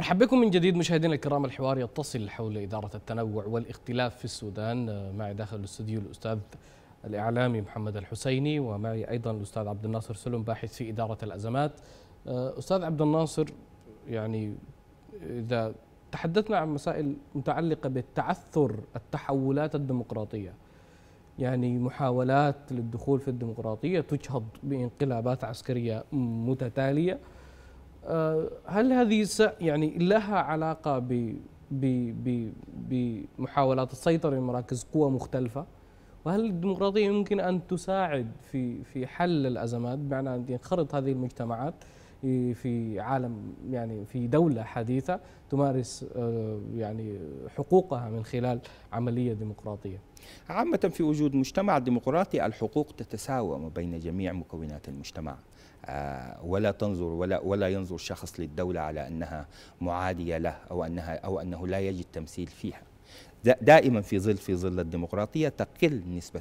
مرحبا بكم من جديد مشاهدينا الكرام الحوار يتصل حول إدارة التنوع والاختلاف في السودان معي داخل الاستوديو الأستاذ الإعلامي محمد الحسيني ومعي أيضا الأستاذ عبد الناصر سلم باحث في إدارة الأزمات آه، أستاذ عبد الناصر يعني إذا تحدثنا عن مسائل متعلقة بالتعثر التحولات الديمقراطية يعني محاولات للدخول في الديمقراطية تجهض بانقلابات عسكرية متتالية آه، هل هذه يعني لها علاقة ب بمحاولات السيطرة لمراكز قوى مختلفة وهل الديمقراطية يمكن أن تساعد في في حل الأزمات بمعنى أن ينخرط هذه المجتمعات في عالم يعني في دولة حديثة تمارس آه، يعني حقوقها من خلال عملية ديمقراطية عامة في وجود مجتمع ديمقراطي الحقوق تتساوى بين جميع مكونات المجتمع آه، ولا تنظر ولا ولا ينظر شخص للدولة على أنها معادية له أو أنها أو أنه لا يجد تمثيل فيها دائما في ظل في ظل الديمقراطية تقل نسبة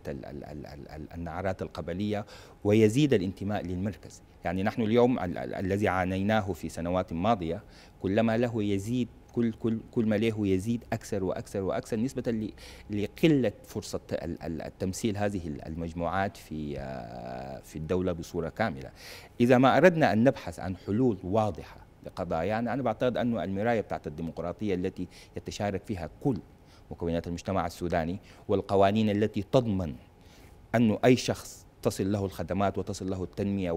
النعرات القبلية ويزيد الانتماء للمركز يعني نحن اليوم الذي عانيناه في سنوات ماضية كلما له يزيد كل كل كل ما له يزيد اكثر واكثر واكثر نسبه لقله فرصه التمثيل هذه المجموعات في آه، في الدوله بصوره كامله. اذا ما اردنا ان نبحث عن حلول واضحه لقضايانا انا بعتقد انه المرايه بتاعت الديمقراطيه التي يتشارك فيها كل مكونات المجتمع السوداني والقوانين التي تضمن انه اي شخص تصل له الخدمات وتصل له التنمية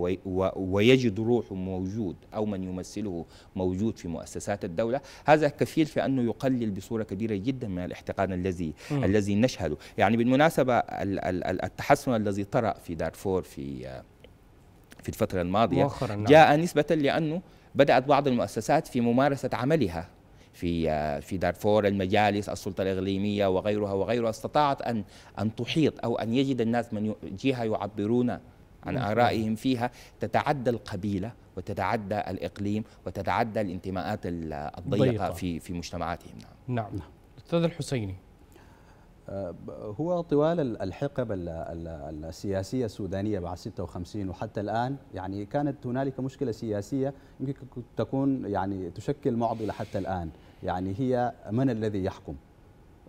ويجد روحه موجود أو من يمثله موجود في مؤسسات الدولة هذا كفيل في أنه يقلل بصورة كبيرة جدا من الاحتقان الذي م. الذي نشهده يعني بالمناسبة التحسن الذي طرأ في دارفور في في الفترة الماضية نعم. جاء نسبة لأنه بدأت بعض المؤسسات في ممارسة عملها في آه، في دارفور المجالس السلطه الاقليميه وغيرها وغيرها استطاعت ان ان تحيط او ان يجد الناس من جهه يعبرون عن نعم. ارائهم فيها تتعدى القبيله وتتعدى الاقليم وتتعدى الانتماءات الضيقه في في مجتمعاتهم نعم نعم استاذ الحسيني آه، هو طوال الحقب السياسيه السودانيه بعد 56 وحتى الان يعني كانت هنالك مشكله سياسيه يمكن تكون يعني تشكل معضله حتى الان يعني هي من الذي يحكم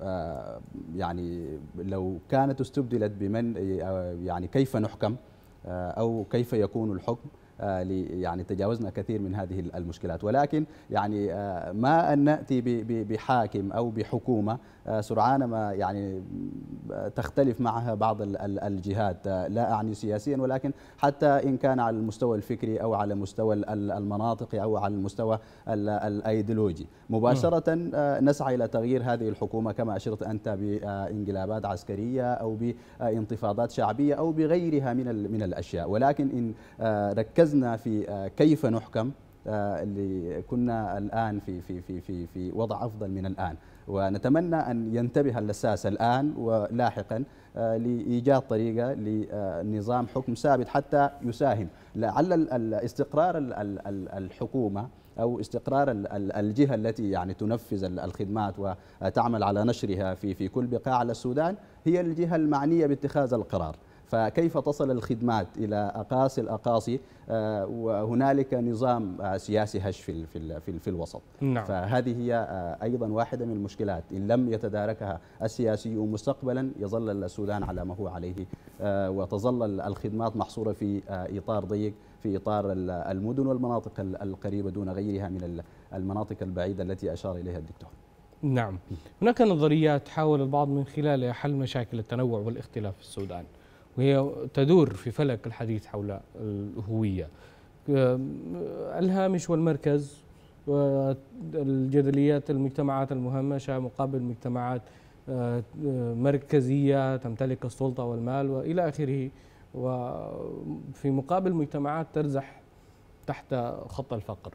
آه، يعني لو كانت استبدلت بمن آه، يعني كيف نحكم او كيف يكون الحكم يعني تجاوزنا كثير من هذه المشكلات ولكن يعني ما ان ناتي بحاكم او بحكومه آه، سرعان ما يعني آه، تختلف معها بعض الجهات آه، لا أعني سياسيا ولكن حتى إن كان على المستوى الفكري أو على مستوى المناطقي أو على المستوى الأيديولوجي مباشرة نسعى إلى تغيير هذه الحكومة كما أشرت أنت بانقلابات عسكرية أو بانتفاضات شعبية أو بغيرها من من الأشياء ولكن إن ركزنا في كيف نحكم اللي كنا الان في في في في في وضع افضل من الان ونتمنى أن ينتبه اللساس الآن ولاحقا آه، لإيجاد طريقة لنظام حكم ثابت حتى يساهم لعل استقرار الحكومة أو استقرار الجهة التي يعني تنفذ الخدمات وتعمل على نشرها في في كل بقاع السودان هي الجهة المعنية باتخاذ القرار فكيف تصل الخدمات إلى أقاصي الأقاصي آه، وهنالك نظام سياسي هش في في في الوسط نعم. فهذه هي آه، أيضا واحدة من المشكلات إن لم يتداركها السياسي مستقبلا يظل السودان على ما هو عليه آه، وتظل الخدمات محصورة في إطار ضيق في إطار المدن والمناطق القريبة دون غيرها من المناطق البعيدة التي أشار إليها الدكتور نعم هناك نظريات حاول البعض من خلالها حل مشاكل التنوع والاختلاف في السودان وهي تدور في فلك الحديث حول الهوية الهامش والمركز والجدليات المجتمعات المهمشة مقابل مجتمعات آه، مركزية تمتلك السلطة والمال وإلى آخره وفي مقابل مجتمعات ترزح تحت خط الفقر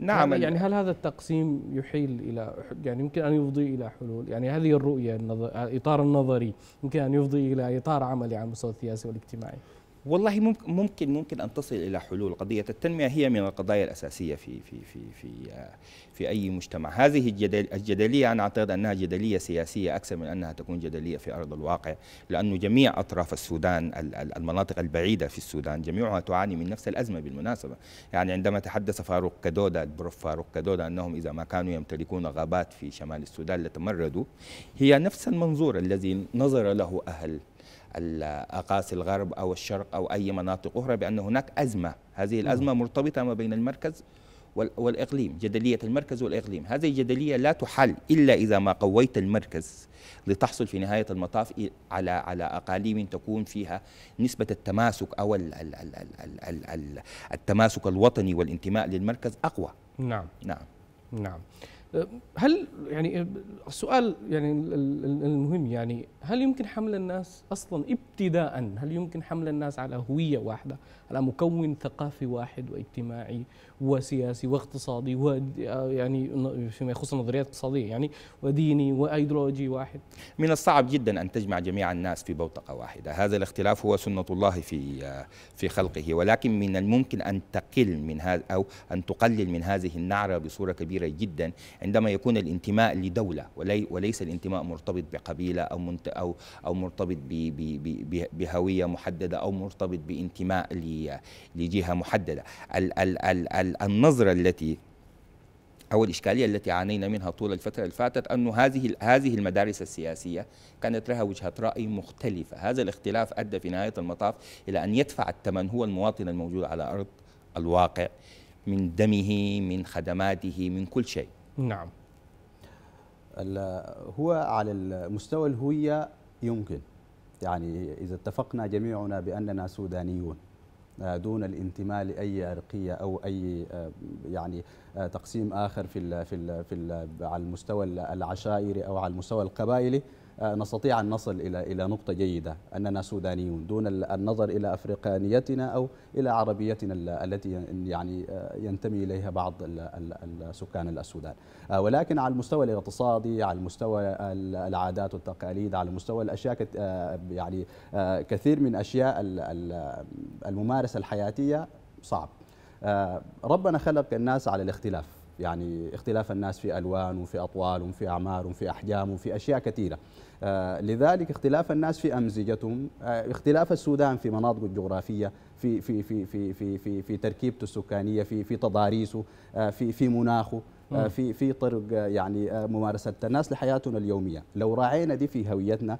نعم يعني هل هذا التقسيم يحيل الى يعني يمكن ان يفضي الى حلول يعني هذه الرؤيه النظر اطار النظري يمكن ان يفضي الى اطار عملي على المستوى السياسي والاجتماعي والله ممكن ممكن ممكن ان تصل الى حلول قضيه التنميه هي من القضايا الاساسيه في في في في في اي مجتمع هذه الجدليه انا اعتقد انها جدليه سياسيه اكثر من انها تكون جدليه في ارض الواقع لانه جميع اطراف السودان المناطق البعيده في السودان جميعها تعاني من نفس الازمه بالمناسبه يعني عندما تحدث فاروق كدودا البروف فاروق كدودا انهم اذا ما كانوا يمتلكون غابات في شمال السودان لتمردوا هي نفس المنظور الذي نظر له اهل أقاصي الغرب أو الشرق أو أي مناطق أخرى بأن هناك أزمة هذه الأزمة مرتبطة ما بين المركز والإقليم جدلية المركز والإقليم هذه الجدلية لا تحل إلا إذا ما قويت المركز لتحصل في نهاية المطاف على على أقاليم تكون فيها نسبة التماسك أو التماسك الوطني والانتماء للمركز أقوى نعم نعم نعم هل يعني السؤال يعني المهم يعني هل يمكن حمل الناس اصلا ابتداء هل يمكن حمل الناس على هويه واحده على مكون ثقافي واحد واجتماعي وسياسي واقتصادي و يعني فيما يخص النظريات الاقتصاديه يعني وديني وايديولوجي واحد من الصعب جدا ان تجمع جميع الناس في بوتقه واحده هذا الاختلاف هو سنه الله في في خلقه ولكن من الممكن ان تقل من هذا او ان تقلل من هذه النعره بصوره كبيره جدا عندما يكون الانتماء لدوله ولي وليس الانتماء مرتبط بقبيله او منت او او مرتبط بهويه محدده او مرتبط بانتماء ل لي لجهه محدده ال ال ال ال النظره التي او الاشكاليه التي عانينا منها طول الفتره اللي فاتت انه هذه هذه المدارس السياسيه كانت لها وجهه راي مختلفه، هذا الاختلاف ادى في نهايه المطاف الى ان يدفع الثمن هو المواطن الموجود على ارض الواقع من دمه، من خدماته، من كل شيء. نعم. هو على المستوى الهويه يمكن يعني اذا اتفقنا جميعنا باننا سودانيون آه، دون الانتماء لاي عرقيه او اي آه، يعني آه، تقسيم اخر في في في على المستوى العشائري او على المستوى القبائلي آه، نستطيع أن نصل إلى إلى نقطة جيدة أننا سودانيون دون النظر إلى أفريقانيتنا أو إلى عربيتنا التي يعني آه، ينتمي إليها بعض السكان السودان آه، ولكن على المستوى الاقتصادي على المستوى العادات والتقاليد على مستوى الأشياء يعني كثير من أشياء الممارسة الحياتية صعب ربنا خلق الناس على الاختلاف يعني اختلاف الناس في ألوان وفي أطوال وفي أعمار وفي أحجام وفي أشياء كثيرة آه، لذلك اختلاف الناس في امزجتهم آه، اختلاف السودان في مناطقه الجغرافيه في في في في في في, في تركيبته السكانيه في في تضاريسه آه، في في مناخه في في طرق يعني ممارسه الناس لحياتنا اليوميه لو راعينا دي في هويتنا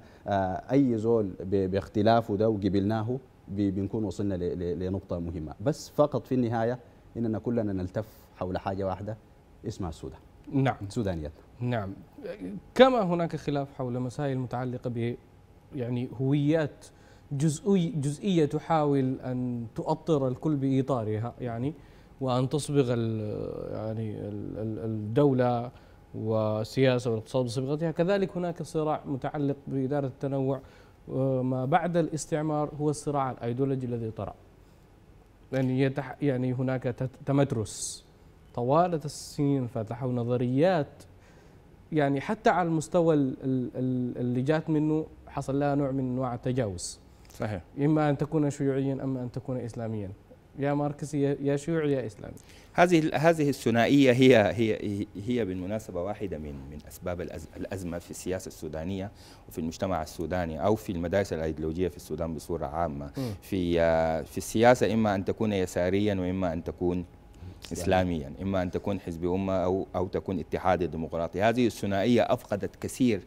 اي زول باختلافه ده وقبلناه بنكون وصلنا لنقطه مهمه بس فقط في النهايه اننا كلنا نلتف حول حاجه واحده اسمها السودان نعم سودانيا نعم كما هناك خلاف حول مسائل متعلقة ب يعني هويات جزئي جزئية تحاول أن تؤطر الكل بإطارها يعني وأن تصبغ يعني الدولة والسياسة والاقتصاد بصبغتها كذلك هناك صراع متعلق بإدارة التنوع آه، ما بعد الاستعمار هو الصراع الايديولوجي الذي طرأ يعني يعني هناك تمترس طوال السنين فتحوا نظريات يعني حتى على المستوى اللي جات منه حصل لها نوع من انواع التجاوز صحيح اما ان تكون شيوعيا اما ان تكون اسلاميا يا ماركسي يا شيوعي يا اسلامي هذه هذه الثنائيه هي هي هي بالمناسبه واحده من من اسباب الازمه في السياسه السودانيه وفي المجتمع السوداني او في المدارس الايديولوجيه في السودان بصوره عامه م. في آه، في السياسه اما ان تكون يساريا واما ان تكون يعني. إسلاميا إما أن تكون حزب أمة أو, أو تكون اتحاد ديمقراطي هذه الثنائية أفقدت كثير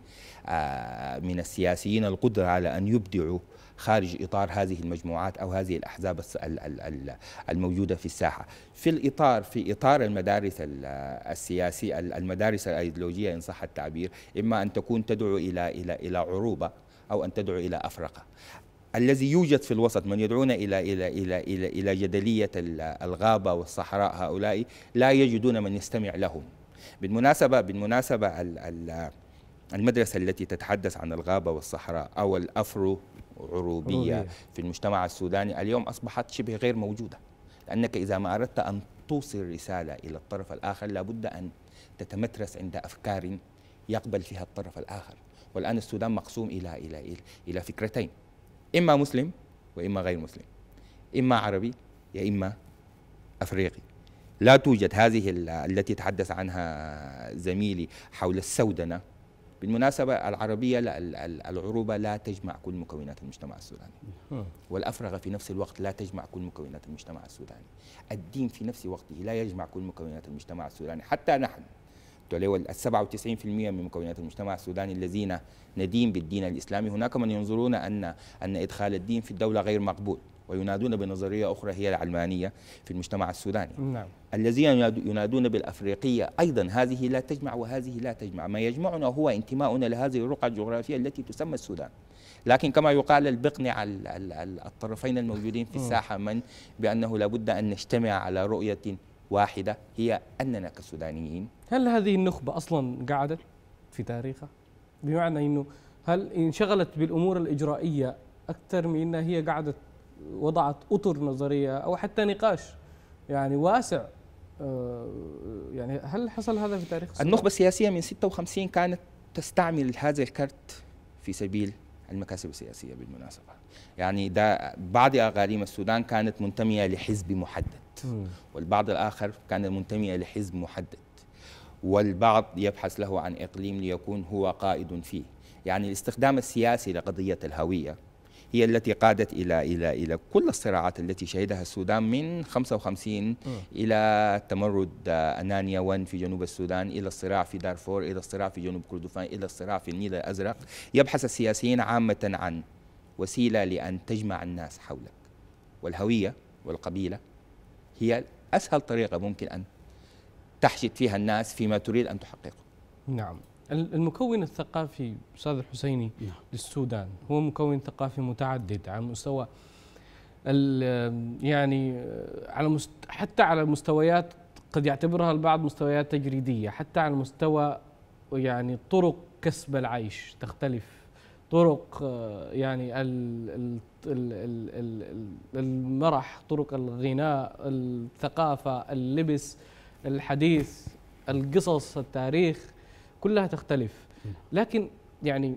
آه، من السياسيين القدرة على أن يبدعوا خارج إطار هذه المجموعات أو هذه الأحزاب الموجودة في الساحة في الإطار في إطار المدارس السياسية المدارس الأيديولوجية إن صح التعبير إما أن تكون تدعو إلى إلى إلى عروبة أو أن تدعو إلى أفرقة الذي يوجد في الوسط من يدعون إلى إلى إلى إلى, إلى جدلية الغابة والصحراء هؤلاء لا يجدون من يستمع لهم بالمناسبة بالمناسبة المدرسة التي تتحدث عن الغابة والصحراء أو الأفرو عروبية في المجتمع السوداني اليوم أصبحت شبه غير موجودة لأنك إذا ما أردت أن توصل رسالة إلى الطرف الآخر لابد أن تتمترس عند أفكار يقبل فيها الطرف الآخر والآن السودان مقسوم إلى إلى إلى, إلى فكرتين اما مسلم واما غير مسلم اما عربي يا اما افريقي لا توجد هذه التي تحدث عنها زميلي حول السودنه بالمناسبة العربية لا العروبة لا تجمع كل مكونات المجتمع السوداني أه. والأفرغة في نفس الوقت لا تجمع كل مكونات المجتمع السوداني الدين في نفس وقته لا يجمع كل مكونات المجتمع السوداني حتى نحن اللي هو 97% من مكونات المجتمع السوداني الذين ندين بالدين الاسلامي هناك من ينظرون ان ان ادخال الدين في الدوله غير مقبول وينادون بنظريه اخرى هي العلمانيه في المجتمع السوداني نعم. الذين ينادون بالافريقيه ايضا هذه لا تجمع وهذه لا تجمع ما يجمعنا هو انتماؤنا لهذه الرقعه الجغرافيه التي تسمى السودان لكن كما يقال البقنع الطرفين الموجودين في الساحه من بانه لابد ان نجتمع على رؤيه واحدة هي أننا كسودانيين هل هذه النخبة أصلا قعدت في تاريخها؟ بمعنى أنه هل انشغلت بالأمور الإجرائية أكثر من أنها هي قعدت وضعت أطر نظرية أو حتى نقاش يعني واسع آه، يعني هل حصل هذا في تاريخ السودان؟ النخبة السياسية من 56 كانت تستعمل هذا الكرت في سبيل المكاسب السياسية بالمناسبة يعني ده بعض أغاليم السودان كانت منتمية لحزب محدد والبعض الآخر كان منتمية لحزب محدد والبعض يبحث له عن إقليم ليكون هو قائد فيه يعني الاستخدام السياسي لقضية الهوية هي التي قادت إلى إلى إلى كل الصراعات التي شهدها السودان من 55 م. إلى تمرد أنانيا 1 في جنوب السودان إلى الصراع في دارفور إلى الصراع في جنوب كردفان إلى الصراع في النيل الأزرق يبحث السياسيين عامة عن وسيلة لأن تجمع الناس حولك والهوية والقبيلة هي أسهل طريقة ممكن أن تحشد فيها الناس فيما تريد أن تحققه نعم المكون الثقافي استاذ الحسيني نعم. للسودان هو مكون ثقافي متعدد على مستوى يعني آه، على مست... حتى على مستويات قد يعتبرها البعض مستويات تجريديه حتى على مستوى يعني طرق كسب العيش تختلف طرق آه، يعني المرح طرق الغناء الثقافه اللبس الحديث القصص التاريخ كلها تختلف لكن يعني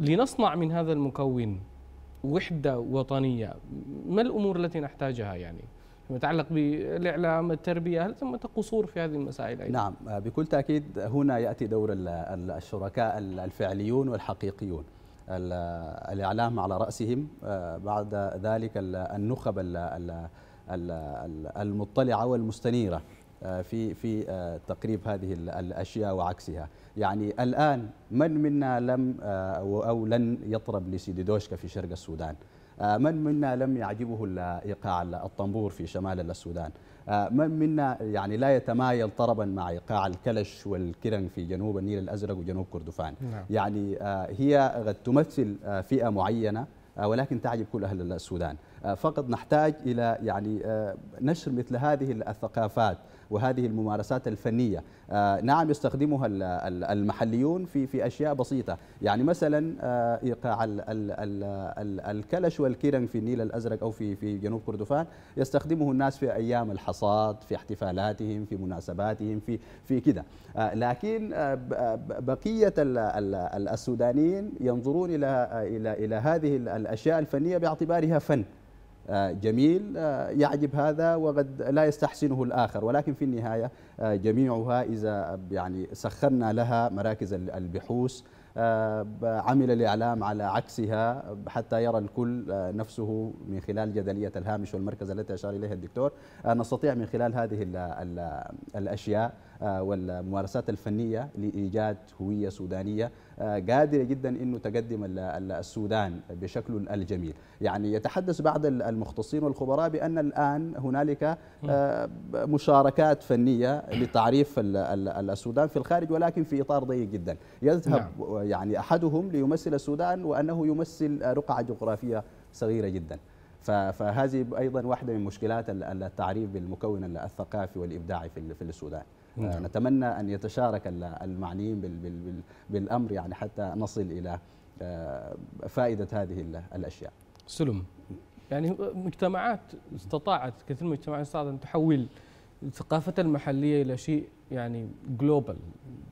لنصنع من هذا المكون وحدة وطنية ما الأمور التي نحتاجها يعني فيما يتعلق بالإعلام التربية هل ثمة قصور في هذه المسائل أيضا؟ نعم بكل تأكيد هنا يأتي دور الشركاء الفعليون والحقيقيون الإعلام على رأسهم آه، بعد ذلك النخب المطلعة والمستنيرة آه، في في آه، تقريب هذه الاشياء وعكسها، يعني الان من منا لم آه، او لن يطرب لسيدي دوشكا في شرق السودان؟ من منا لم يعجبه ايقاع الطنبور في شمال السودان؟ من منا يعني لا يتمايل طربا مع ايقاع الكلش والكرن في جنوب النيل الازرق وجنوب كردفان؟ نعم. يعني هي قد تمثل فئه معينه ولكن تعجب كل اهل السودان، فقط نحتاج الى يعني نشر مثل هذه الثقافات وهذه الممارسات الفنيه آه، نعم يستخدمها المحليون في في اشياء بسيطه يعني مثلا آه، ايقاع الكلش والكيرن في النيل الازرق او في في جنوب كردفان يستخدمه الناس في ايام الحصاد في احتفالاتهم في مناسباتهم في في كذا آه، لكن بقيه السودانيين ينظرون الى الى الى هذه الاشياء الفنيه باعتبارها فن آه، جميل آه، يعجب هذا وقد لا يستحسنه الآخر ولكن في النهاية آه، جميعها إذا يعني سخرنا لها مراكز البحوث عمل الإعلام على عكسها حتى يرى الكل نفسه من خلال جدلية الهامش والمركز التي أشار إليها الدكتور نستطيع من خلال هذه الأشياء والممارسات الفنية لإيجاد هوية سودانية آه، قادرة جدا أنه تقدم السودان بشكل الجميل يعني يتحدث بعض المختصين والخبراء بأن الآن هنالك آه، مشاركات فنية لتعريف السودان في الخارج ولكن في إطار ضيق جدا يذهب نعم. يعني أحدهم ليمثل السودان وأنه يمثل رقعة جغرافية صغيرة جدا فهذه أيضا واحدة من مشكلات التعريف بالمكون الثقافي والإبداعي في السودان نعم. آه، نتمنى أن يتشارك المعنيين بالأمر يعني حتى نصل إلى آه، فائدة هذه الأشياء سلم يعني مجتمعات استطاعت كثير من المجتمعات استطاعت أن تحول الثقافة المحلية إلى شيء يعني جلوبال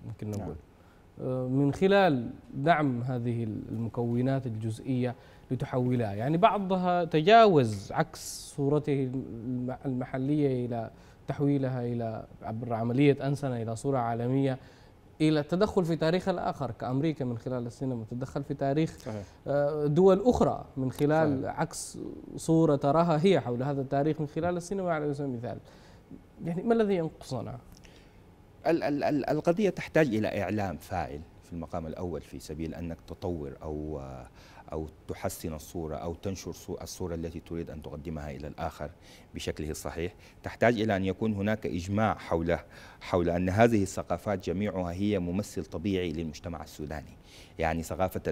ممكن نقول نعم. آه، من خلال دعم هذه المكونات الجزئية لتحولها يعني بعضها تجاوز عكس صورته المحلية إلى تحويلها إلى عبر عملية أنسنة إلى صورة عالمية الى التدخل في تاريخ الاخر كامريكا من خلال السينما تدخل في تاريخ صحيح. آه، دول اخرى من خلال صحيح. عكس صوره تراها هي حول هذا التاريخ من خلال السينما على سبيل المثال يعني ما الذي ينقصنا ال- ال- ال- القضيه تحتاج الى اعلام فاعل في المقام الاول في سبيل انك تطور او آه، أو تحسن الصورة أو تنشر الصورة التي تريد أن تقدمها إلى الآخر بشكله الصحيح تحتاج إلى أن يكون هناك إجماع حوله حول أن هذه الثقافات جميعها هي ممثل طبيعي للمجتمع السوداني يعني ثقافة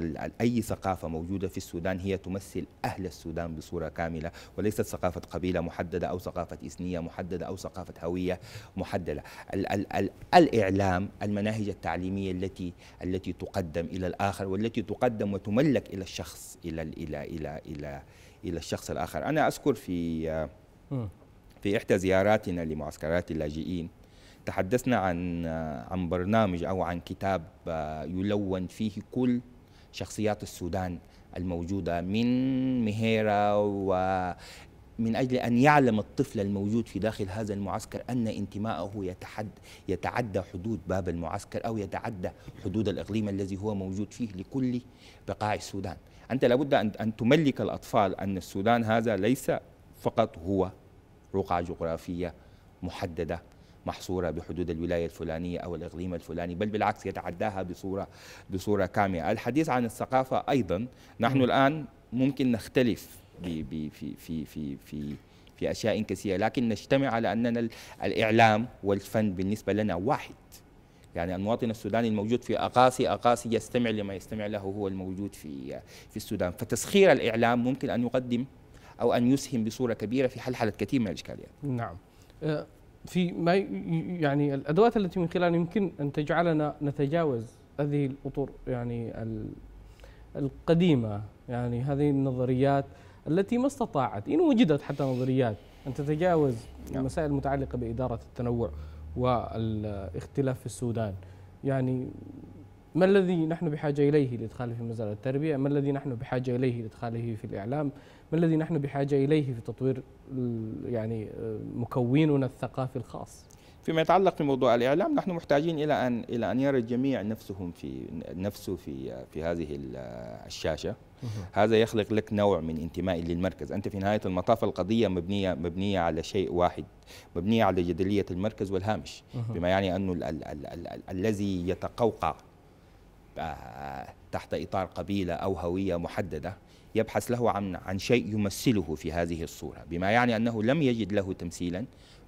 أي ثقافة موجودة في السودان هي تمثل أهل السودان بصورة كاملة وليست ثقافة قبيلة محددة أو ثقافة إثنية محددة أو ثقافة هوية محددة ال ال ال الإعلام المناهج التعليمية التي التي تقدم إلى الآخر والتي تقدم وتملك إلى الشخص الشخص إلى ال إلى إلى إلى إلى الشخص الآخر أنا أذكر في في إحدى زياراتنا لمعسكرات اللاجئين تحدثنا عن عن برنامج أو عن كتاب يلون فيه كل شخصيات السودان الموجودة من مهيرة و من أجل أن يعلم الطفل الموجود في داخل هذا المعسكر أن انتمائه يتحد يتعدى حدود باب المعسكر أو يتعدى حدود الإقليم الذي هو موجود فيه لكل بقاع السودان أنت لابد أن, أن تملك الأطفال أن السودان هذا ليس فقط هو رقعة جغرافية محددة محصورة بحدود الولاية الفلانية أو الإقليم الفلاني بل بالعكس يتعداها بصورة, بصورة كاملة الحديث عن الثقافة أيضا نحن نعم. الآن ممكن نختلف بي بي في, في, في, في في أشياء كثيرة لكن نجتمع على أننا الإعلام والفن بالنسبة لنا واحد يعني المواطن السوداني الموجود في أقاصي أقاصي يستمع لما يستمع له هو الموجود في في السودان فتسخير الإعلام ممكن أن يقدم أو أن يسهم بصورة كبيرة في حل حالة كثير من الإشكاليات نعم أه، في ما يعني الأدوات التي من خلالها يمكن أن تجعلنا نتجاوز هذه الأطر يعني القديمة يعني هذه النظريات التي ما استطاعت إن وجدت حتى نظريات أن تتجاوز المسائل نعم. المتعلقة بإدارة التنوع والاختلاف في السودان يعني ما الذي نحن بحاجة إليه لإدخاله في مجال التربية ما الذي نحن بحاجة إليه لإدخاله في الإعلام ما الذي نحن بحاجة إليه في تطوير يعني آه، مكوننا الثقافي الخاص فيما يتعلق بموضوع الإعلام نحن محتاجين إلى أن إلى أن يرى الجميع نفسهم في نفسه في آه، في هذه آه، الشاشة هذا يخلق لك نوع من انتماء للمركز أنت في نهاية المطاف القضية مبنية مبنية على شيء واحد مبنية على جدلية المركز والهامش بما يعني أنه الذي يتقوقع آه، تحت إطار قبيلة أو هوية محددة يبحث له عن عن شيء يمثله في هذه الصورة بما يعني أنه لم يجد له تمثيلا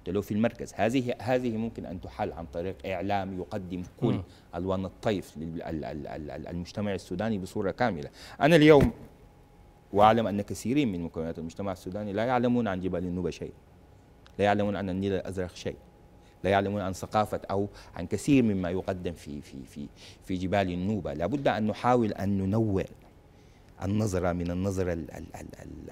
حتى لو في المركز هذه هذه ممكن ان تحل عن طريق اعلام يقدم كل م. الوان الطيف للمجتمع السوداني بصوره كامله انا اليوم واعلم ان كثيرين من مكونات المجتمع السوداني لا يعلمون عن جبال النوبه شيء لا يعلمون عن النيل الازرق شيء لا يعلمون عن ثقافة أو عن كثير مما يقدم في في في في جبال النوبة لابد أن نحاول أن ننوع النظرة من النظرة الـ ال ال ال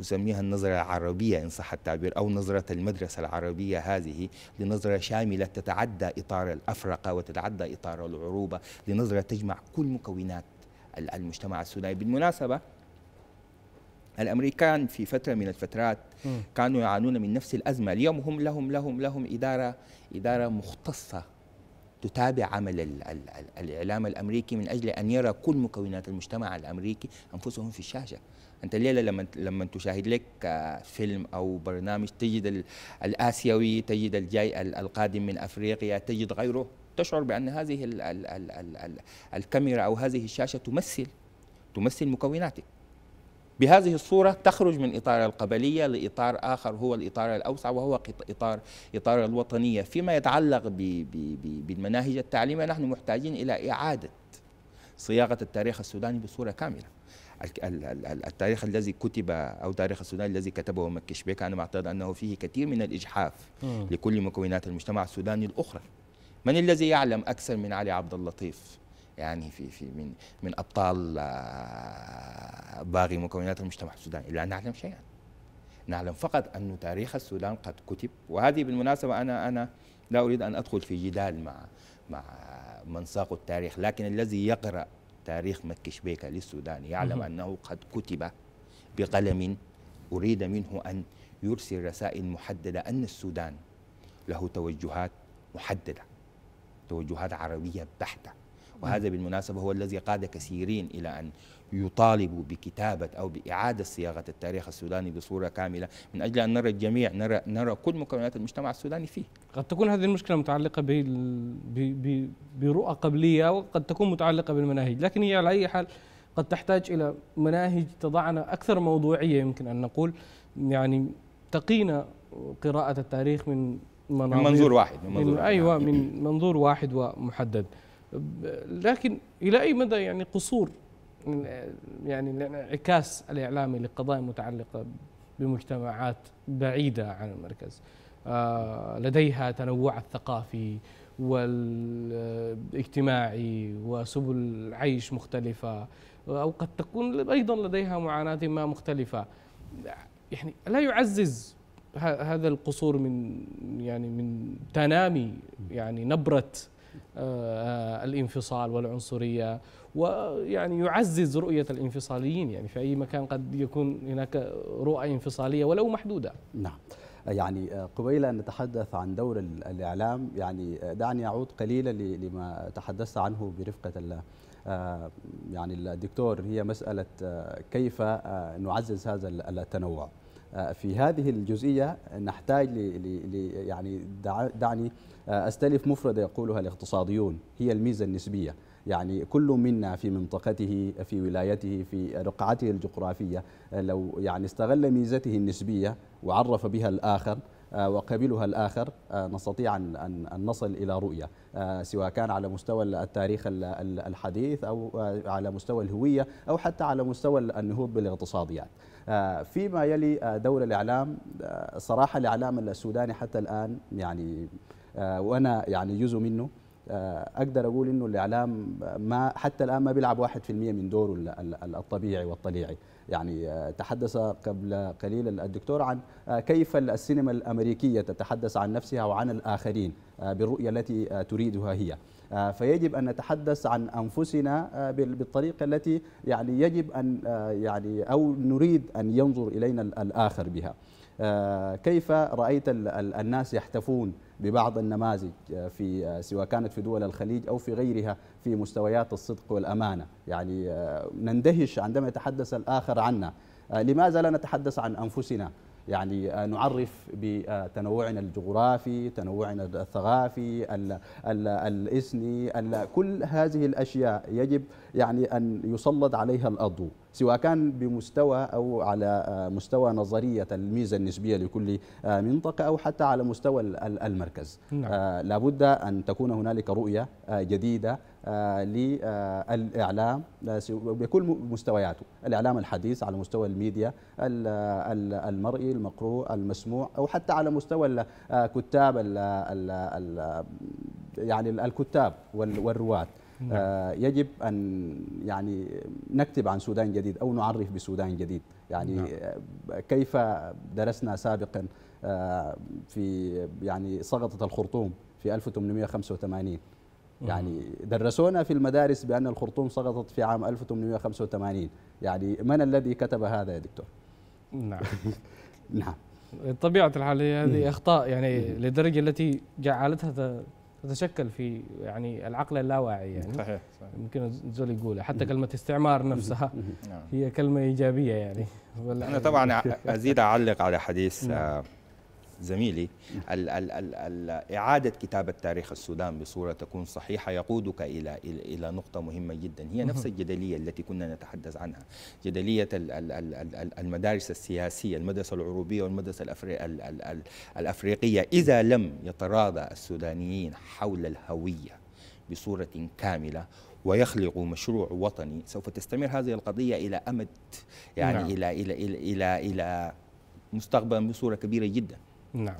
أسميها النظرة العربية إن صح التعبير أو نظرة المدرسة العربية هذه لنظرة شاملة تتعدى إطار الأفرقة وتتعدى إطار العروبة لنظرة تجمع كل مكونات المجتمع السوداني بالمناسبة الامريكان في فتره من الفترات كانوا يعانون من نفس الازمه اليوم هم لهم لهم لهم اداره اداره مختصه تتابع عمل الـ الـ الاعلام الامريكي من اجل ان يرى كل مكونات المجتمع الامريكي انفسهم في الشاشه انت الليله لما لما تشاهد لك فيلم او برنامج تجد الاسيوي تجد الجاي القادم من افريقيا تجد غيره تشعر بان هذه الـ الـ الـ الـ الـ الكاميرا او هذه الشاشه تمثل تمثل مكوناتك بهذه الصورة تخرج من إطار القبلية لإطار آخر هو الإطار الأوسع وهو إطار إطار الوطنية فيما يتعلق بالمناهج التعليمية نحن محتاجين إلى إعادة صياغه التاريخ السوداني بصوره كامله التاريخ الذي كتب او تاريخ السودان الذي كتبه مكشبيك انا معتقد انه فيه كثير من الاجحاف لكل مكونات المجتمع السوداني الاخرى من الذي يعلم اكثر من علي عبد اللطيف يعني في في من من ابطال آه، باقي مكونات المجتمع السوداني لا نعلم شيئا نعلم فقط أن تاريخ السودان قد كتب وهذه بالمناسبة أنا أنا لا أريد أن أدخل في جدال مع مع من ساقوا التاريخ لكن الذي يقرأ تاريخ مكي شبيكة للسودان يعلم أنه قد كتب بقلم أريد منه أن يرسل رسائل محددة أن السودان له توجهات محددة توجهات عربية بحتة وهذا نعم. بالمناسبة هو الذي قاد كثيرين إلى أن يطالبوا بكتابة أو بإعادة صياغة التاريخ السوداني بصورة كاملة من أجل أن نرى الجميع نرى, نرى كل مكونات المجتمع السوداني فيه قد تكون هذه المشكلة متعلقة برؤى قبلية وقد تكون متعلقة بالمناهج لكن هي على أي حال قد تحتاج إلى مناهج تضعنا أكثر موضوعية يمكن أن نقول يعني تقينا قراءة التاريخ من من منظور واحد من منظور ايوه نعم. من منظور واحد ومحدد لكن الى اي مدى يعني قصور يعني الانعكاس الاعلامي لقضايا متعلقه بمجتمعات بعيده عن المركز آه، لديها تنوع الثقافي والاجتماعي وسبل العيش مختلفه او قد تكون ايضا لديها معاناه ما مختلفه يعني لا يعزز هذا القصور من يعني من تنامي يعني نبره آه، الانفصال والعنصرية ويعني يعزز رؤية الانفصاليين يعني في أي مكان قد يكون هناك رؤى انفصالية ولو محدودة نعم يعني آه، قبيل أن نتحدث عن دور الإعلام يعني آه، دعني أعود قليلا لما تحدثت عنه برفقة الله يعني الدكتور هي مسألة كيف نعزز هذا التنوع آه، في هذه الجزئيه نحتاج ل يعني دعني آه، استلف مفرده يقولها الاقتصاديون هي الميزه النسبيه يعني كل منا في منطقته في ولايته في رقعته الجغرافيه آه، لو يعني استغل ميزته النسبيه وعرف بها الاخر وقبلها الآخر نستطيع أن نصل إلى رؤية سواء كان على مستوى التاريخ الحديث أو على مستوى الهوية أو حتى على مستوى النهوض بالاقتصاديات آه، فيما يلي آه، دور الإعلام آه، صراحة الإعلام السوداني حتى الآن يعني وأنا يعني جزء منه اقدر اقول انه الاعلام ما حتى الان ما بيلعب 1% من دوره الطبيعي والطليعي يعني تحدث قبل قليل الدكتور عن كيف السينما الامريكيه تتحدث عن نفسها وعن الاخرين بالرؤيه التي تريدها هي آه، فيجب أن نتحدث عن أنفسنا آه، بالطريقة التي يعني يجب أن آه، يعني أو نريد أن ينظر إلينا الآخر بها كيف رأيت الناس يحتفون ببعض النماذج في سواء كانت في دول الخليج أو في غيرها في مستويات الصدق والأمانة يعني نندهش عندما يتحدث الآخر عنا لماذا لا نتحدث عن أنفسنا يعني آه، نعرف بتنوعنا الجغرافي تنوعنا الثقافي الإثني كل هذه الأشياء يجب يعني أن يسلط عليها الأضوء سواء كان بمستوى أو على آه، مستوى نظرية الميزة النسبية لكل آه، منطقة أو حتى على مستوى المركز نعم. لابد أن تكون هنالك رؤية جديدة آه، للاعلام بكل آه، مستوياته، الاعلام الحديث على مستوى الميديا المرئي المقروء المسموع او حتى على مستوى آه، يعني الكتاب يعني الكتاب والرواد نعم. يجب ان يعني نكتب عن سودان جديد او نعرف بسودان جديد يعني نعم. كيف درسنا سابقا في يعني سقطت الخرطوم في 1885 يعني درسونا في المدارس بأن الخرطوم سقطت في عام 1885 يعني من الذي كتب هذا يا دكتور؟ نعم نعم طبيعة الحال هذه أخطاء يعني لدرجة التي جعلتها تتشكل في يعني العقل اللاواعي يعني صحيح صحيح يمكن الزول يقولها حتى كلمة استعمار نفسها هي كلمة إيجابية يعني أنا طبعا أزيد أعلق على حديث زميلي ال ال ال ال إعادة كتابة تاريخ السودان بصورة تكون صحيحة يقودك إلى إلى نقطة مهمة جدا هي نفس الجدلية التي كنا نتحدث عنها جدلية المدارس السياسية المدرسة العروبية والمدرسة الأفريقية إذا لم يتراضى السودانيين حول الهوية بصورة كاملة ويخلق مشروع وطني سوف تستمر هذه القضية إلى أمد يعني نعم. إلى, إلى, إلى, إلى, إلى مستقبلا بصورة كبيرة جدا نعم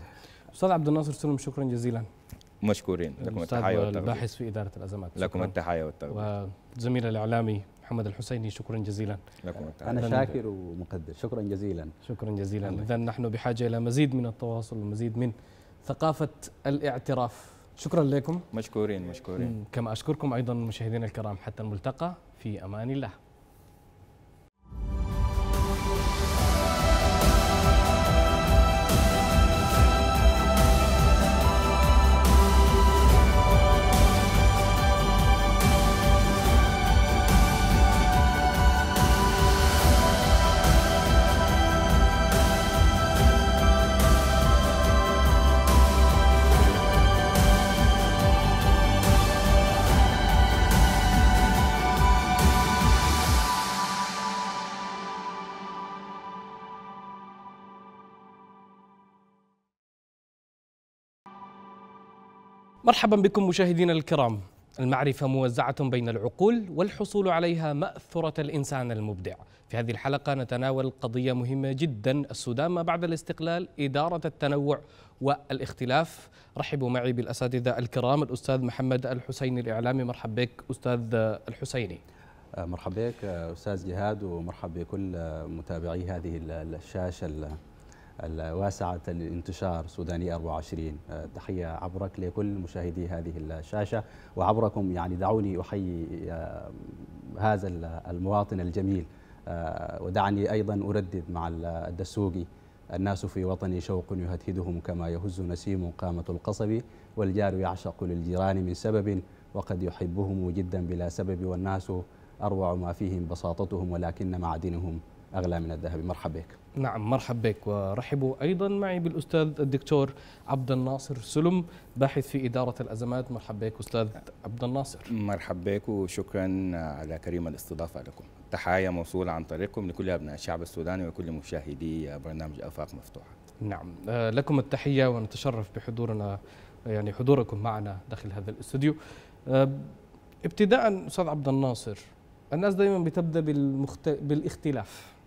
استاذ عبد الناصر سلم شكرا جزيلا مشكورين لكم التحيه والتقدير الباحث في اداره الازمات لكم التحيه والتقدير وزميل الاعلامي محمد الحسيني شكرا جزيلا لكم التحيه انا شاكر ومقدر شكرا جزيلا شكرا جزيلا اذا نحن بحاجه الى مزيد من التواصل ومزيد من ثقافه الاعتراف شكرا لكم مشكورين مشكورين كما اشكركم ايضا مشاهدينا الكرام حتى الملتقى في امان الله مرحبا بكم مشاهدينا الكرام المعرفة موزعة بين العقول والحصول عليها مأثرة الإنسان المبدع في هذه الحلقة نتناول قضية مهمة جدا السودان ما بعد الاستقلال إدارة التنوع والاختلاف رحبوا معي بالأساتذة الكرام الأستاذ محمد الحسيني الإعلامي مرحب بك أستاذ الحسيني آه، مرحبا بك آه، أستاذ جهاد ومرحب بكل آه، متابعي هذه الشاشة الواسعة الانتشار سوداني 24 آه، تحية عبرك لكل مشاهدي هذه الشاشة وعبركم يعني دعوني أحيي آه، هذا المواطن الجميل آه، ودعني أيضا أردد مع الدسوقي الناس في وطني شوق يهدهدهم كما يهز نسيم قامة القصب والجار يعشق للجيران من سبب وقد يحبهم جدا بلا سبب والناس أروع ما فيهم بساطتهم ولكن معدنهم أغلى من الذهب مرحبا بك نعم مرحبا بك ورحبوا أيضا معي بالأستاذ الدكتور عبد الناصر سلم باحث في إدارة الأزمات مرحبا بك أستاذ عبد الناصر مرحبا بك وشكرا على كريم الاستضافة لكم تحايا موصولة عن طريقكم لكل أبناء الشعب السوداني وكل مشاهدي برنامج آفاق مفتوحة نعم آه، لكم التحية ونتشرف بحضورنا يعني حضوركم معنا داخل هذا الاستوديو آه، ابتداء أستاذ عبد الناصر الناس دائما بتبدأ بالمخت... بالاختلاف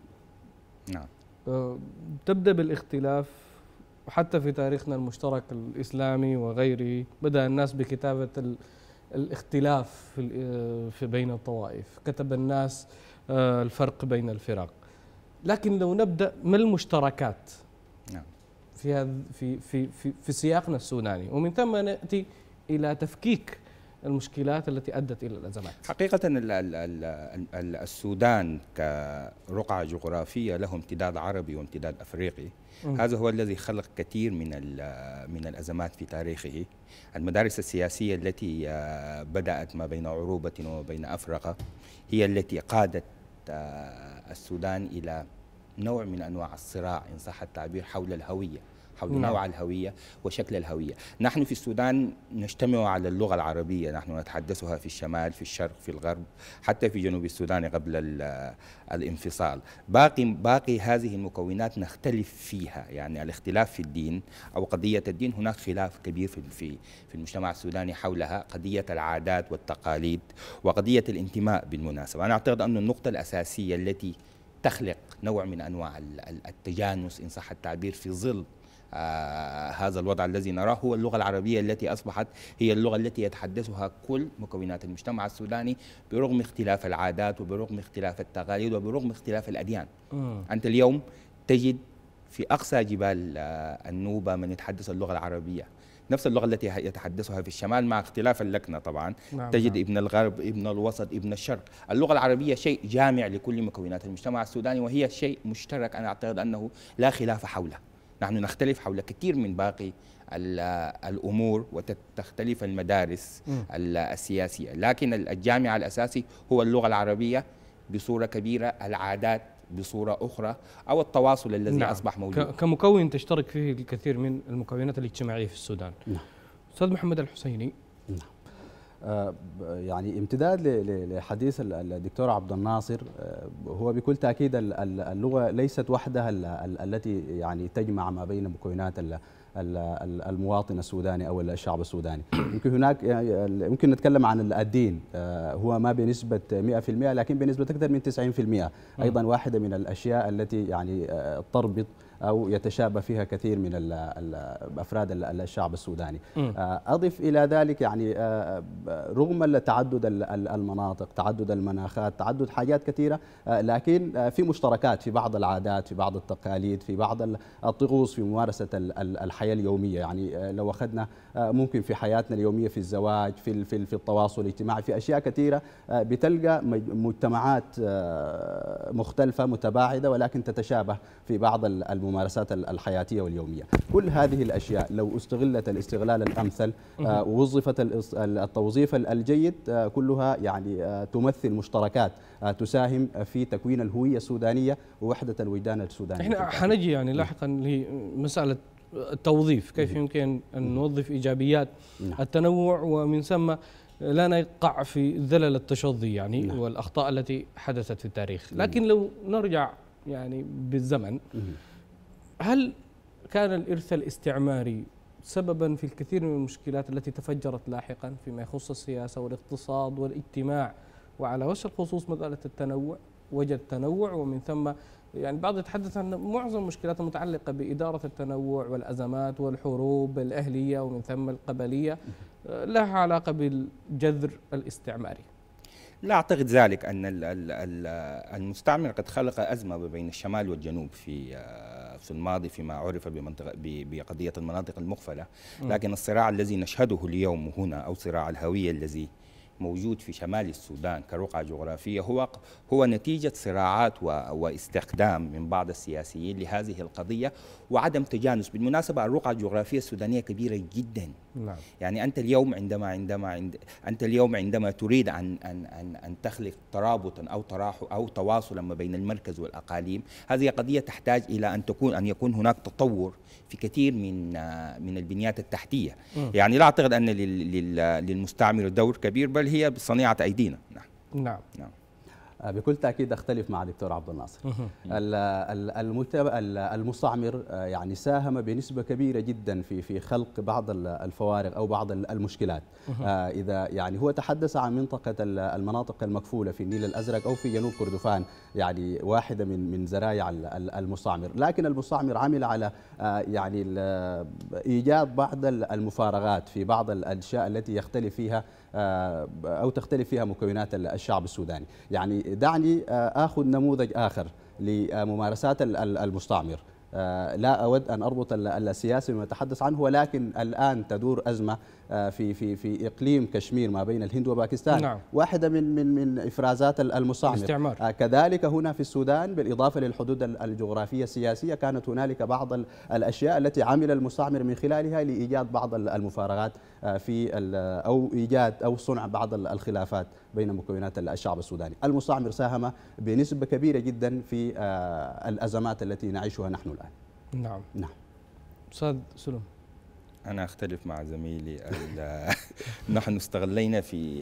نعم آه، تبدا بالاختلاف وحتى في تاريخنا المشترك الاسلامي وغيره بدا الناس بكتابه الاختلاف آه، في بين الطوائف كتب الناس آه، الفرق بين الفرق لكن لو نبدا ما المشتركات نعم. في في في في, في سياقنا السوداني ومن ثم ناتي الى تفكيك المشكلات التي أدت إلى الأزمات حقيقة السودان كرقعة جغرافية له امتداد عربي وامتداد أفريقي م. هذا هو الذي خلق كثير من من الأزمات في تاريخه المدارس السياسية التي بدأت ما بين عروبة وبين أفرقة هي التي قادت السودان إلى نوع من أنواع الصراع إن صح التعبير حول الهوية حول نعم. نوع الهوية وشكل الهوية نحن في السودان نجتمع على اللغة العربية نحن نتحدثها في الشمال في الشرق في الغرب حتى في جنوب السودان قبل الانفصال باقي, باقي هذه المكونات نختلف فيها يعني الاختلاف في الدين أو قضية الدين هناك خلاف كبير في, في المجتمع السوداني حولها قضية العادات والتقاليد وقضية الانتماء بالمناسبة أنا أعتقد أن النقطة الأساسية التي تخلق نوع من انواع التجانس ان صح التعبير في ظل آه، هذا الوضع الذي نراه هو اللغة العربية التي أصبحت هي اللغة التي يتحدثها كل مكونات المجتمع السوداني برغم اختلاف العادات وبرغم اختلاف التقاليد وبرغم اختلاف الأديان آه. أنت اليوم تجد في أقصى جبال آه، النوبة من يتحدث اللغة العربية نفس اللغه التي يتحدثها في الشمال مع اختلاف اللكنه طبعا نعم, نعم. تجد نعم. ابن الغرب ابن الوسط ابن الشرق اللغه العربيه شيء جامع لكل مكونات المجتمع السوداني وهي شيء مشترك انا اعتقد انه لا خلاف حوله نحن نختلف حول كثير من باقي الامور وتختلف المدارس السياسيه لكن الجامعه الاساسي هو اللغه العربيه بصوره كبيره العادات بصوره اخرى او التواصل الذي نعم. اصبح موجود كمكون تشترك فيه الكثير من المكونات الاجتماعيه في السودان نعم. استاذ محمد الحسيني نعم آه، يعني امتداد لحديث الدكتور عبد الناصر آه، هو بكل تاكيد اللغه ليست وحدها التي يعني تجمع ما بين مكونات المواطن السوداني او الشعب السوداني يمكن هناك يمكن نتكلم عن الدين آه، هو ما بنسبه 100% لكن بنسبه اكثر من 90% ايضا واحده من الاشياء التي يعني تربط أو يتشابه فيها كثير من أفراد الشعب السوداني آه، أضف إلى ذلك يعني آه، آه، رغم تعدد المناطق تعدد المناخات تعدد حاجات كثيرة لكن في مشتركات في بعض العادات في بعض التقاليد في بعض الطقوس في ممارسة الحياة اليومية يعني لو أخذنا ممكن في حياتنا اليومية في الزواج في في التواصل الاجتماعي في أشياء كثيرة بتلقى مجتمعات مختلفة متباعدة ولكن تتشابه في بعض المناطق الممارسات الحياتية واليومية كل هذه الأشياء لو استغلت الاستغلال الأمثل آه، ووظفت التوظيف الجيد آه، كلها يعني آه، تمثل مشتركات تساهم في تكوين الهوية السودانية ووحدة الوجدان السوداني احنا حنجي يعني لاحقا لمسألة التوظيف كيف يمكن أن نوظف إيجابيات نعم. التنوع ومن ثم لا نقع في ذلل التشظي يعني لا. نعم. والأخطاء التي حدثت في التاريخ لكن لو نرجع يعني بالزمن هل كان الإرث الاستعماري سببا في الكثير من المشكلات التي تفجرت لاحقا فيما يخص السياسة والاقتصاد والاجتماع وعلى وجه الخصوص مسألة التنوع وجد تنوع ومن ثم يعني بعض يتحدث عن معظم المشكلات المتعلقة بإدارة التنوع والأزمات والحروب الأهلية ومن ثم القبلية لها علاقة بالجذر الاستعماري لا أعتقد ذلك أن المستعمر قد خلق أزمة بين الشمال والجنوب في آه، في الماضي فيما عرف بمنطقة بقضية المناطق المقفله لكن الصراع الذي نشهده اليوم هنا أو صراع الهوية الذي موجود في شمال السودان كرقعة جغرافية هو هو نتيجة صراعات واستخدام من بعض السياسيين لهذه القضية وعدم تجانس بالمناسبة الرقعة الجغرافية السودانية كبيرة جداً نعم. يعني أنت اليوم عندما عندما عند أنت اليوم عندما تريد أن أن أن, أن تخلق ترابطا أو تراح أو تواصلا ما بين المركز والأقاليم هذه قضية تحتاج إلى أن تكون أن يكون هناك تطور في كثير من من البنيات التحتية م. يعني لا أعتقد أن للمستعمر دور كبير بل هي بصنيعة أيدينا نعم نعم, نعم. آه، بكل تاكيد اختلف مع دكتور عبد الناصر المستعمر آه، يعني ساهم بنسبه كبيره جدا في في خلق بعض الفوارق او بعض المشكلات آه، اذا يعني هو تحدث عن منطقه المناطق المكفوله في النيل الازرق او في جنوب كردفان يعني واحده من من زرايع المستعمر لكن المستعمر عمل على يعني ايجاد بعض المفارغات في بعض الاشياء التي يختلف فيها او تختلف فيها مكونات الشعب السوداني يعني دعني آه، آخذ نموذج آخر لممارسات المستعمر آه، لا أود أن أربط السياسة بما أتحدث عنه ولكن الآن تدور أزمة آه، في في في اقليم كشمير ما بين الهند وباكستان نعم. واحده من من من افرازات المستعمر الاستعمار. آه، كذلك هنا في السودان بالاضافه للحدود الجغرافيه السياسيه كانت هنالك بعض الاشياء التي عمل المستعمر من خلالها لايجاد بعض المفارقات آه، في او ايجاد او صنع بعض الخلافات بين مكونات الشعب السوداني المستعمر ساهم بنسبه كبيره جدا في الازمات التي نعيشها نحن الان نعم نعم استاذ سلم أنا أختلف مع زميلي نحن استغلينا في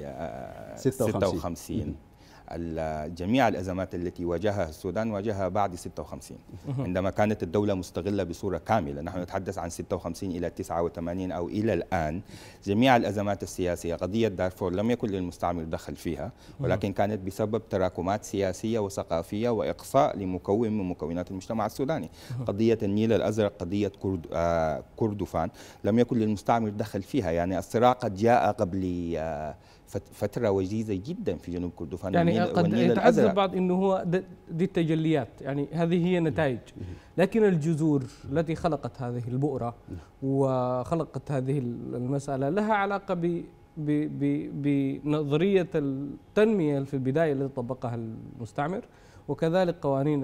56, آه، جميع الأزمات التي واجهها السودان واجهها بعد 56 عندما كانت الدولة مستغلة بصورة كاملة نحن نتحدث عن 56 إلى 89 أو إلى الآن جميع الأزمات السياسية قضية دارفور لم يكن للمستعمر دخل فيها ولكن كانت بسبب تراكمات سياسية وثقافية وإقصاء لمكون من مكونات المجتمع السوداني قضية النيل الأزرق قضية كرد آه كردفان لم يكن للمستعمر دخل فيها يعني الصراع قد جاء قبل آه فتره وجيزه جدا في جنوب كردفان يعني قد يتعذر البعض انه هو دي التجليات يعني هذه هي نتائج لكن الجذور التي خلقت هذه البؤره وخلقت هذه المساله لها علاقه ب بنظريه التنميه في البدايه التي طبقها المستعمر وكذلك قوانين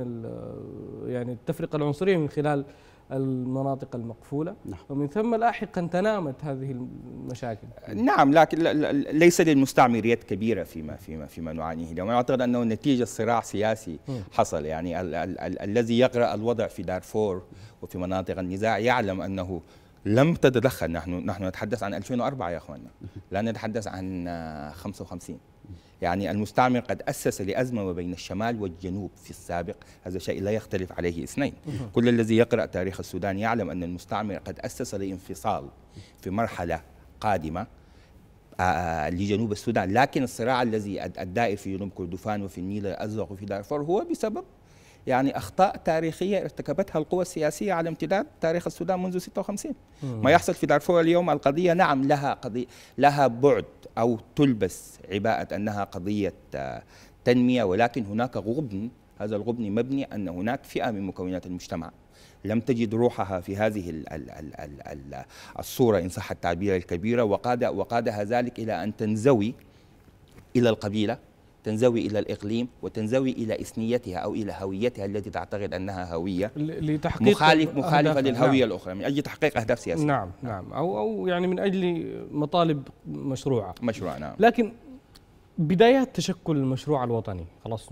يعني التفرقه العنصريه من خلال المناطق المقفولة نعم. ومن ثم لاحقا تنامت هذه المشاكل نعم لكن ليس للمستعمر يد كبيرة فيما فيما فيما نعانيه اليوم أعتقد أنه نتيجة صراع سياسي حصل يعني ال ال ال الذي يقرأ الوضع في دارفور وفي مناطق النزاع يعلم أنه لم تتدخل نحن نحن نتحدث عن 2004 يا اخواننا لا نتحدث عن 55 يعني المستعمر قد أسس لأزمة بين الشمال والجنوب في السابق هذا شيء لا يختلف عليه اثنين كل الذي يقرأ تاريخ السودان يعلم أن المستعمر قد أسس لانفصال في مرحلة قادمة آه، آه، لجنوب السودان لكن الصراع الذي الدائر في جنوب كردفان وفي النيل الأزرق وفي دارفور هو بسبب يعني أخطاء تاريخية ارتكبتها القوى السياسية على امتداد تاريخ السودان منذ 56 ما يحصل في دارفور اليوم القضية نعم لها قضية لها بعد أو تلبس عباءة أنها قضية آه، تنمية ولكن هناك غبن هذا الغبن مبني أن هناك فئة من مكونات المجتمع لم تجد روحها في هذه الـ الـ الـ الـ الـ الصورة إن صح التعبير الكبيرة وقاد وقادها ذلك إلى أن تنزوي إلى القبيلة تنزوي إلى الإقليم وتنزوي إلى إثنيتها أو إلى هويتها التي تعتقد أنها هوية لتحقيق مخالف مخالفة نعم. للهوية نعم. الأخرى من أجل تحقيق أهداف سياسية نعم،, نعم نعم أو أو يعني من أجل مطالب مشروعة مشروعة نعم لكن بدايات تشكل المشروع الوطني خلاص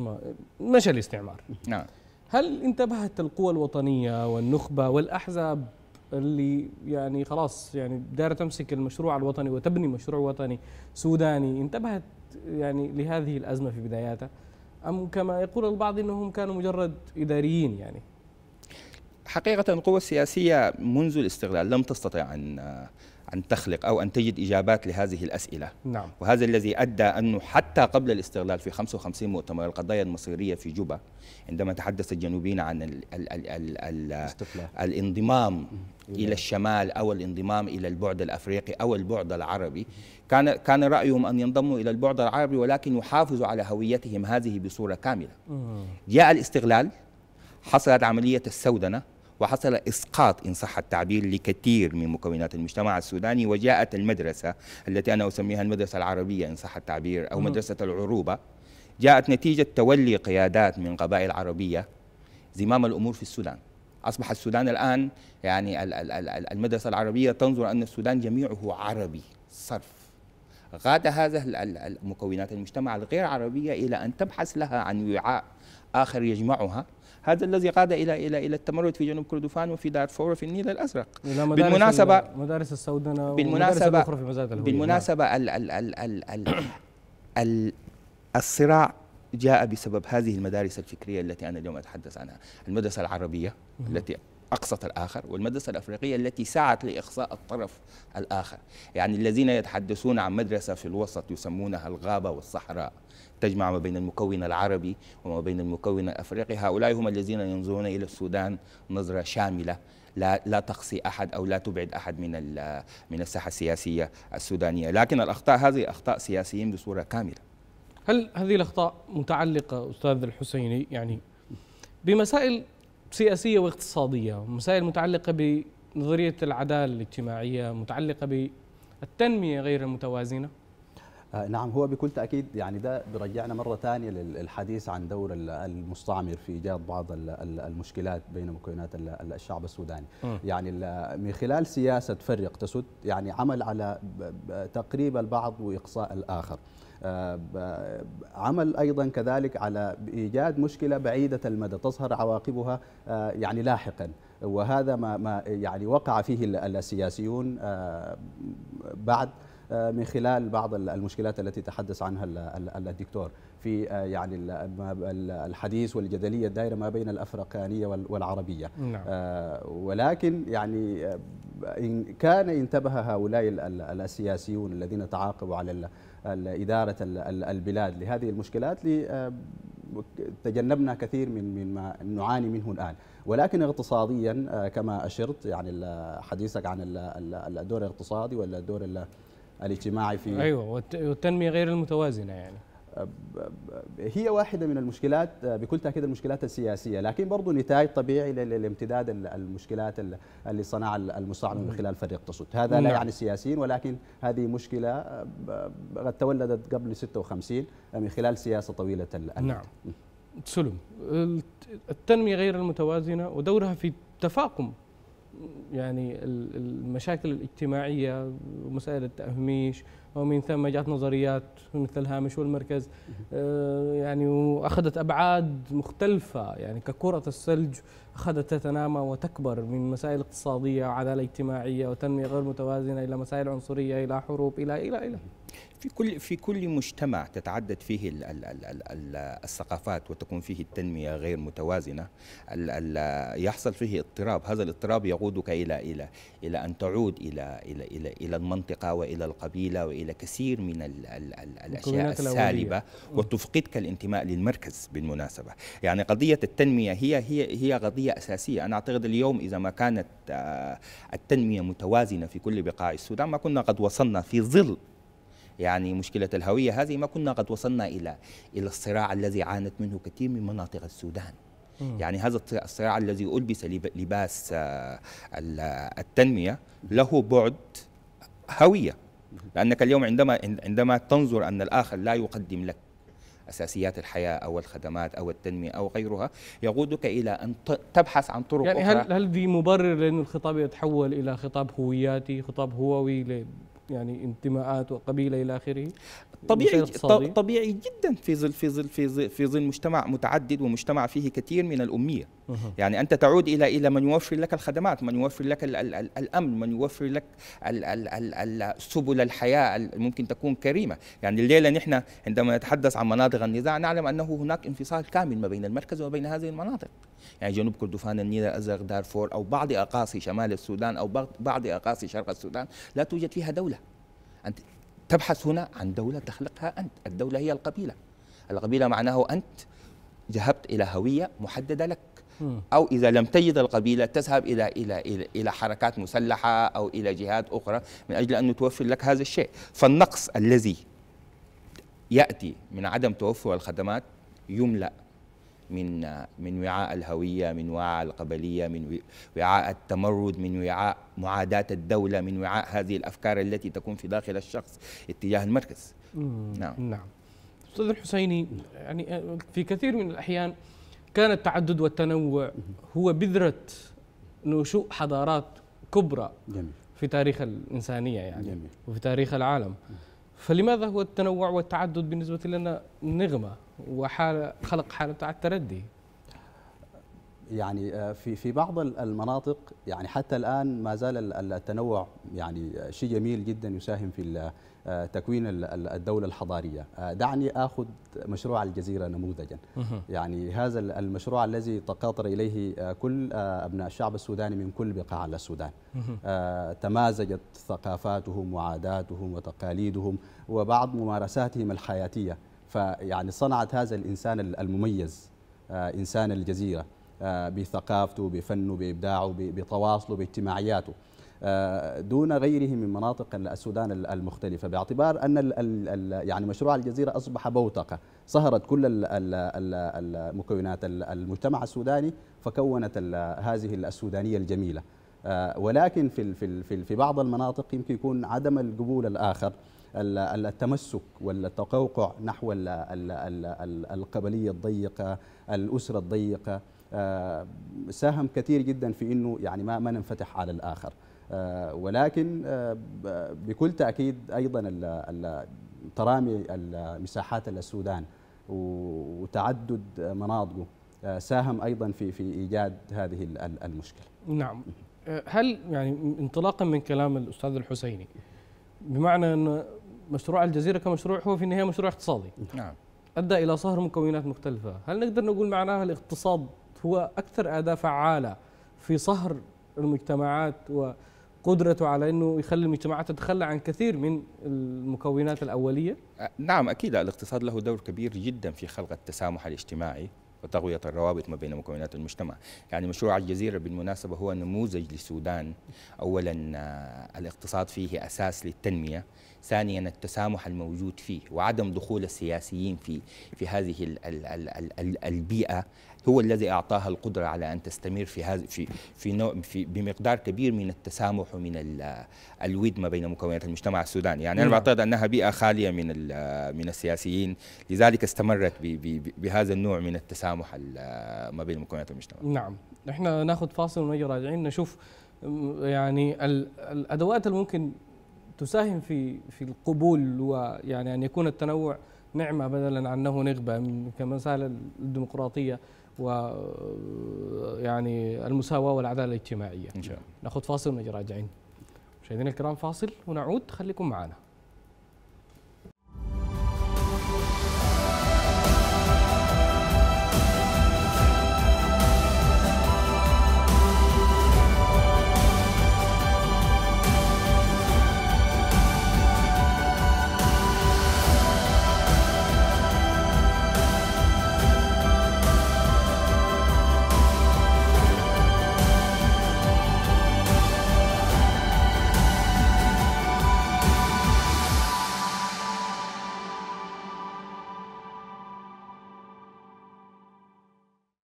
مشى الاستعمار نعم هل انتبهت القوى الوطنية والنخبة والأحزاب اللي يعني خلاص يعني دايرة تمسك المشروع الوطني وتبني مشروع وطني سوداني انتبهت يعني لهذه الأزمة في بداياتها أم كما يقول البعض أنهم كانوا مجرد إداريين يعني حقيقة القوى السياسية منذ الاستغلال لم تستطع أن أن تخلق أو أن تجد إجابات لهذه الأسئلة نعم. وهذا الذي أدى أنه حتى قبل الاستغلال في 55 مؤتمر القضايا المصيرية في جوبا عندما تحدث الجنوبيين عن الـ الـ الـ الـ الـ الانضمام إلى الشمال أو الانضمام إلى البعد الأفريقي أو البعد العربي كان كان رايهم ان ينضموا الى البعد العربي ولكن يحافظوا على هويتهم هذه بصوره كامله. جاء الاستغلال حصلت عمليه السودنه وحصل اسقاط ان صح التعبير لكثير من مكونات المجتمع السوداني وجاءت المدرسه التي انا اسميها المدرسه العربيه ان صح التعبير او مدرسه العروبه جاءت نتيجه تولي قيادات من قبائل عربيه زمام الامور في السودان. اصبح السودان الان يعني المدرسه العربيه تنظر ان السودان جميعه عربي صرف غاد هذا المكونات المجتمع الغير عربية إلى أن تبحث لها عن وعاء آخر يجمعها هذا الذي قاد الى الى الى التمرد في جنوب كردفان وفي دارفور وفي النيل الازرق مدارس بالمناسبه مدارس السودنه بالمناسبه أخرى في مزاد بالمناسبه ال ال ال ال ال ال الصراع جاء بسبب هذه المدارس الفكريه التي انا اليوم اتحدث عنها المدرسه العربيه التي أقصت الآخر والمدرسة الأفريقية التي سعت لإقصاء الطرف الآخر يعني الذين يتحدثون عن مدرسة في الوسط يسمونها الغابة والصحراء تجمع ما بين المكون العربي وما بين المكون الأفريقي هؤلاء هم الذين ينظرون إلى السودان نظرة شاملة لا لا تقصي احد او لا تبعد احد من من الساحه السياسيه السودانيه، لكن الاخطاء هذه اخطاء سياسيين بصوره كامله. هل هذه الاخطاء متعلقه استاذ الحسيني يعني بمسائل سياسيه واقتصاديه، مسائل متعلقه بنظريه العداله الاجتماعيه، متعلقه بالتنميه غير المتوازنه. آه، نعم هو بكل تأكيد يعني ده بيرجعنا مرة ثانية للحديث عن دور المستعمر في إيجاد بعض المشكلات بين مكونات الشعب السوداني م. يعني من خلال سياسة تفرق تسد يعني عمل على تقريب البعض وإقصاء الآخر آه، عمل ايضا كذلك على ايجاد مشكله بعيده المدى تظهر عواقبها آه، يعني لاحقا وهذا ما ما يعني وقع فيه السياسيون آه، بعد من خلال بعض المشكلات التي تحدث عنها الدكتور في يعني الحديث والجدليه الدائره ما بين الافريقانيه والعربيه نعم. ولكن يعني ان كان انتبه هؤلاء السياسيون الذين تعاقبوا على إدارة البلاد لهذه المشكلات آه، تجنبنا كثير من مما نعاني منه الآن ولكن اقتصاديا آه، كما أشرت يعني حديثك عن الدور الاقتصادي والدور الاجتماعي في أيوة والتنمية غير المتوازنة يعني هي واحدة من المشكلات بكل تأكيد المشكلات السياسية لكن برضو نتاج طبيعي لامتداد المشكلات اللي صنع المستعمر من خلال فريق تصوت هذا لا نعم. يعني السياسيين ولكن هذه مشكلة آه، قد تولدت قبل 56 آه، من خلال سياسة طويلة الأمد نعم سلم التنمية غير المتوازنة ودورها في تفاقم يعني المشاكل الاجتماعية ومسائل التهميش ومن ثم جاءت نظريات مثل الهامش والمركز آه، يعني واخذت ابعاد مختلفه يعني ككره الثلج اخذت تتنامى وتكبر من مسائل اقتصاديه وعداله اجتماعيه وتنميه غير متوازنه الى مسائل عنصريه الى حروب الى الى الى, إلى في كل في كل مجتمع تتعدد فيه الـ الـ الـ الـ الـ الثقافات وتكون فيه التنميه غير متوازنه الـ الـ يحصل فيه اضطراب هذا الاضطراب يقودك الى الى الى ان تعود الى الى الى, إلى المنطقه والى القبيله والى كثير من الـ الـ الـ الاشياء السالبه وتفقدك الانتماء للمركز بالمناسبه يعني قضيه التنميه هي هي هي قضيه اساسيه انا اعتقد اليوم اذا ما كانت آه، التنميه متوازنه في كل بقاع السودان ما كنا قد وصلنا في ظل يعني مشكلة الهوية هذه ما كنا قد وصلنا إلى إلى الصراع الذي عانت منه كثير من مناطق السودان يعني هذا الصراع الذي ألبس لباس آه، التنمية له بعد هوية لأنك اليوم عندما عندما تنظر أن الآخر لا يقدم لك اساسيات الحياه او الخدمات او التنميه او غيرها يقودك الى ان تبحث عن طرق يعني اخرى هل هل دي مبرر لأن الخطاب يتحول الى خطاب هوياتي خطاب هووي يعني انتماءات وقبيله الى اخره طبيعي طبيعي جدا في ظل في ظل في ظل في ظل مجتمع متعدد ومجتمع فيه كثير من الاميه يعني انت تعود الى الى من يوفر لك الخدمات من يوفر لك الـ الـ الـ الامن من يوفر لك الـ الـ الـ الـ سبل الحياه ممكن تكون كريمه يعني الليله نحن عندما نتحدث عن مناطق النزاع نعلم انه هناك انفصال كامل ما بين المركز وبين هذه المناطق يعني جنوب كردفان النيل الازرق دارفور او بعض اقاصي شمال السودان او بعض اقاصي شرق السودان لا توجد فيها دوله أنت تبحث هنا عن دولة تخلقها أنت الدولة هي القبيلة القبيلة معناه أنت ذهبت إلى هوية محددة لك أو إذا لم تجد القبيلة تذهب إلى إلى إلى, إلى حركات مسلحة أو إلى جهات أخرى من أجل أن توفر لك هذا الشيء فالنقص الذي يأتي من عدم توفر الخدمات يملأ من من وعاء الهويه من وعاء القبليه من وعاء التمرد من وعاء معاداه الدوله من وعاء هذه الافكار التي تكون في داخل الشخص اتجاه المركز نعم نعم استاذ الحسيني يعني آه، في كثير من الاحيان كان التعدد والتنوع هو بذره نشوء حضارات كبرى جميل. في تاريخ الانسانيه يعني جميل. وفي تاريخ العالم جميل. فلماذا هو التنوع والتعدد بالنسبة لنا نغمة وحالة خلق حالة بتاع التردي يعني آه، في في بعض المناطق يعني حتى الان ما زال التنوع يعني شيء جميل جدا يساهم في آه، تكوين الدولة الحضارية آه، دعني أخذ مشروع الجزيرة نموذجا يعني هذا المشروع الذي تقاطر إليه آه، كل أبناء الشعب السوداني من كل بقاع السودان تمازجت ثقافاتهم وعاداتهم وتقاليدهم وبعض ممارساتهم الحياتية فيعني صنعت هذا الإنسان المميز إنسان الجزيرة بثقافته بفنه بإبداعه بتواصله باجتماعياته آه، دون غيره من مناطق السودان المختلفة باعتبار أن يعني مشروع الجزيرة أصبح بوتقة صهرت كل المكونات المجتمع السوداني فكونت هذه السودانية الجميلة آه، ولكن في في في بعض المناطق يمكن يكون عدم القبول الآخر التمسك والتقوقع نحو القبلية الضيقة الأسرة الضيقة آه، ساهم كثير جدا في انه يعني ما ما ننفتح على الاخر آه، ولكن آه، بكل تاكيد ايضا ترامي المساحات السودان وتعدد مناطقه آه، ساهم ايضا في في ايجاد هذه المشكله. نعم. هل يعني انطلاقا من كلام الاستاذ الحسيني بمعنى ان مشروع الجزيره كمشروع هو في النهايه مشروع اقتصادي. نعم. نعم. ادى الى صهر مكونات مختلفه، هل نقدر نقول معناها الاقتصاد هو اكثر اداه فعاله في صهر المجتمعات و قدرته على انه يخلي المجتمعات تتخلى عن كثير من المكونات الاوليه؟ أه، نعم اكيد الاقتصاد له دور كبير جدا في خلق التسامح الاجتماعي وتغوية الروابط ما بين مكونات المجتمع يعني مشروع الجزيرة بالمناسبة هو نموذج للسودان أولا أه، الاقتصاد فيه أساس للتنمية ثانيا التسامح الموجود فيه وعدم دخول السياسيين في في هذه البيئة هو الذي أعطاها القدرة على أن تستمر في هذا في في نوع في بمقدار كبير من التسامح ومن الود ما بين مكونات المجتمع السوداني، يعني أنا نعم. بعتقد أنها بيئة خالية من من السياسيين، لذلك استمرت بهذا النوع من التسامح ما بين مكونات المجتمع. نعم، احنا ناخذ فاصل ونجي راجعين نشوف يعني الادوات الممكن تساهم في في القبول ويعني ان يكون التنوع نعمه بدلا عن انه نغبه كمثال الديمقراطيه ويعني آه، المساواة والعدالة الاجتماعية إن شاء الله ناخذ فاصل ونجي راجعين مشاهدينا الكرام فاصل ونعود خليكم معنا